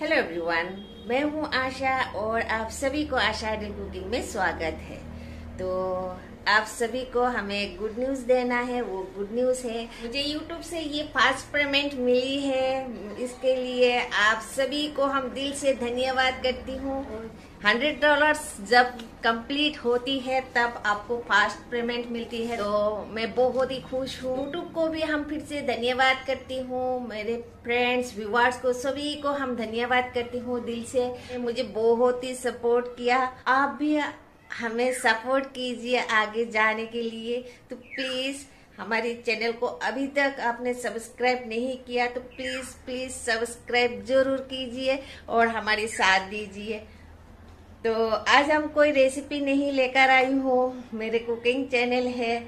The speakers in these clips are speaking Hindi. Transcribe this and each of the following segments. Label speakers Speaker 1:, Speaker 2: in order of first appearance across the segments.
Speaker 1: हेलो एवरीवन मैं हूँ आशा और आप सभी को आशा डी कुकिंग में स्वागत है तो आप सभी को हमें गुड न्यूज़ देना है वो गुड न्यूज़ है मुझे यूट्यूब से ये फास्ट पेमेंट मिली है इसके लिए आप सभी को हम दिल से धन्यवाद करती हूँ हंड्रेड डॉलर्स जब कंप्लीट होती है तब आपको फास्ट पेमेंट मिलती है तो मैं बहुत ही खुश हूँ यूट्यूब को भी हम फिर से धन्यवाद करती हूँ मेरे फ्रेंड्स व्यूवर्स को सभी को हम धन्यवाद करती हूँ दिल से मुझे बहुत ही सपोर्ट किया आप भी हमें सपोर्ट कीजिए आगे जाने के लिए तो प्लीज़ हमारे चैनल को अभी तक आपने सब्सक्राइब नहीं किया तो प्लीज़ प्लीज़ सब्सक्राइब जरूर कीजिए और हमारे साथ दीजिए तो आज हम कोई रेसिपी नहीं लेकर आई हूँ मेरे कुकिंग चैनल है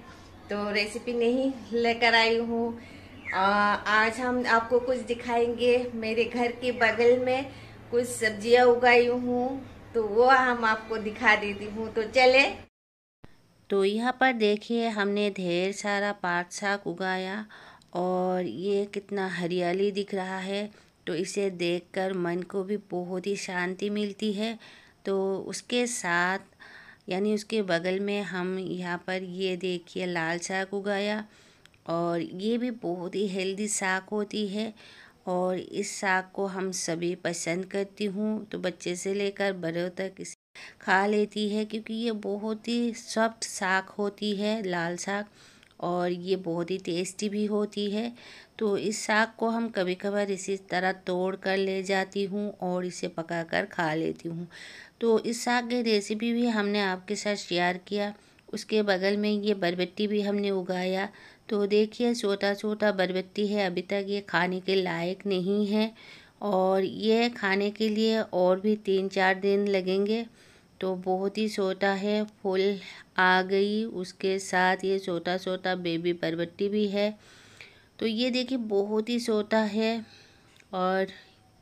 Speaker 1: तो रेसिपी नहीं लेकर आई हूँ आज हम आपको कुछ दिखाएंगे मेरे घर के बगल में कुछ सब्जियाँ उगाई हूँ तो वो हम आपको दिखा देती हूँ तो चले
Speaker 2: तो यहाँ पर देखिए हमने ढेर सारा पाट साग उगाया और ये कितना हरियाली दिख रहा है तो इसे देखकर मन को भी बहुत ही शांति मिलती है तो उसके साथ यानी उसके बगल में हम यहाँ पर ये देखिए लाल साग उगाया और ये भी बहुत ही हेल्दी साग होती है और इस साग को हम सभी पसंद करती हूँ तो बच्चे से लेकर बड़ों तक इस खा लेती है क्योंकि ये बहुत ही सॉफ्ट साग होती है लाल साग और ये बहुत ही टेस्टी भी होती है तो इस साग को हम कभी कभार इसी तरह तोड़ कर ले जाती हूँ और इसे पका कर खा लेती हूँ तो इस साग की रेसिपी भी हमने आपके साथ शेयर किया उसके बगल में ये बरबट्टी भी हमने उगाया तो देखिए छोटा छोटा बरबट्टी है अभी तक ये खाने के लायक नहीं है और ये खाने के लिए और भी तीन चार दिन लगेंगे तो बहुत ही सोता है फुल आ गई उसके साथ ये छोटा छोटा बेबी परबट्टी भी है तो ये देखिए बहुत ही सोता है और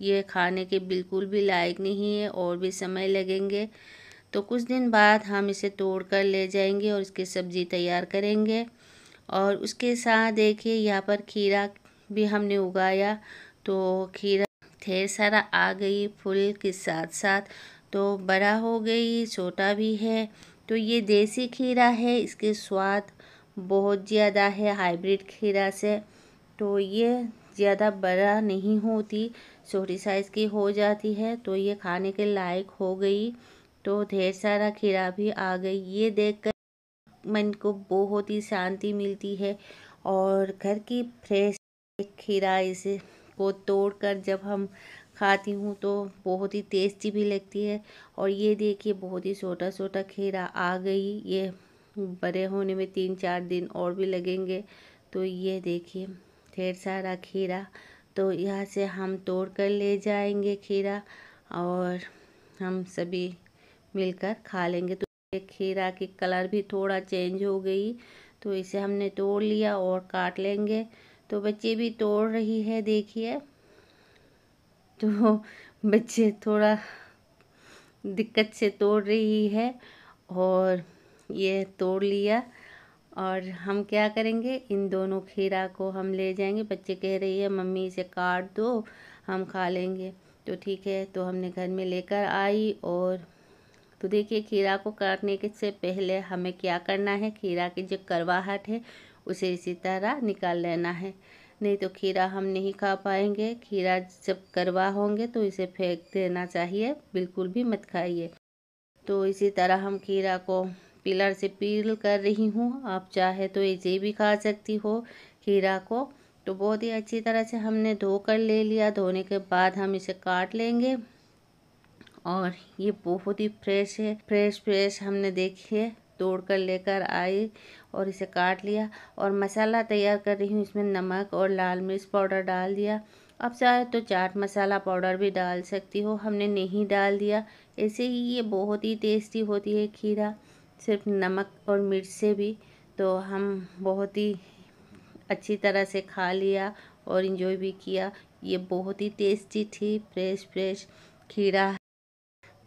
Speaker 2: ये खाने के बिल्कुल भी लायक नहीं है और भी समय लगेंगे तो कुछ दिन बाद हम इसे तोड़ कर ले जाएंगे और इसकी सब्ज़ी तैयार करेंगे और उसके साथ देखिए यहाँ पर खीरा भी हमने उगाया तो खीरा ढेर सारा आ गई फूल के साथ साथ तो बड़ा हो गई छोटा भी है तो ये देसी खीरा है इसके स्वाद बहुत ज़्यादा है हाइब्रिड खीरा से तो ये ज़्यादा बड़ा नहीं होती छोटी साइज़ की हो जाती है तो ये खाने के लायक हो गई तो ढेर सारा खीरा भी आ गई ये देखकर मन को बहुत ही शांति मिलती है और घर की फ्रेश खीरा इसे को तोड़कर जब हम खाती हूँ तो बहुत ही टेस्टी भी लगती है और ये देखिए बहुत ही छोटा छोटा खीरा आ गई ये बड़े होने में तीन चार दिन और भी लगेंगे तो ये देखिए ढेर सारा खीरा तो यहाँ से हम तोड़ कर ले जाएंगे खीरा और हम सभी मिलकर खा लेंगे तो ये खीरा की कलर भी थोड़ा चेंज हो गई तो इसे हमने तोड़ लिया और काट लेंगे तो बच्चे भी तोड़ रही है देखिए तो बच्चे थोड़ा दिक्कत से तोड़ रही है और ये तोड़ लिया और हम क्या करेंगे इन दोनों खीरा को हम ले जाएंगे बच्चे कह रही है मम्मी इसे काट दो हम खा लेंगे तो ठीक है तो हमने घर में लेकर आई और तो देखिए खीरा को काटने के से पहले हमें क्या करना है खीरा की जो करवाहट है उसे इसी तरह निकाल लेना है नहीं तो खीरा हम नहीं खा पाएंगे खीरा जब करवा होंगे तो इसे फेंक देना चाहिए बिल्कुल भी मत खाइए तो इसी तरह हम खीरा को पिलर से पील कर रही हूँ आप चाहे तो इसे भी खा सकती हो खीरा को तो बहुत ही अच्छी तरह से हमने धो कर ले लिया धोने के बाद हम इसे काट लेंगे और ये बहुत ही फ्रेश है फ्रेश फ्रेश हमने देखी है तोड़ कर लेकर आई और इसे काट लिया और मसाला तैयार कर रही हूँ इसमें नमक और लाल मिर्च पाउडर डाल दिया अब चाहे तो चाट मसाला पाउडर भी डाल सकती हो हमने नहीं डाल दिया ऐसे ही ये बहुत ही टेस्टी होती है खीरा सिर्फ नमक और मिर्च से भी तो हम बहुत ही अच्छी तरह से खा लिया और इन्जॉय भी किया ये बहुत ही टेस्टी थी फ्रेश फ्रेश खीरा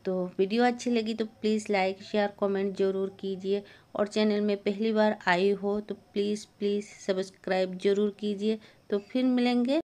Speaker 2: तो वीडियो अच्छी लगी तो प्लीज़ लाइक शेयर कमेंट ज़रूर कीजिए और चैनल में पहली बार आई हो तो प्लीज़ प्लीज़ सब्सक्राइब ज़रूर कीजिए तो फिर मिलेंगे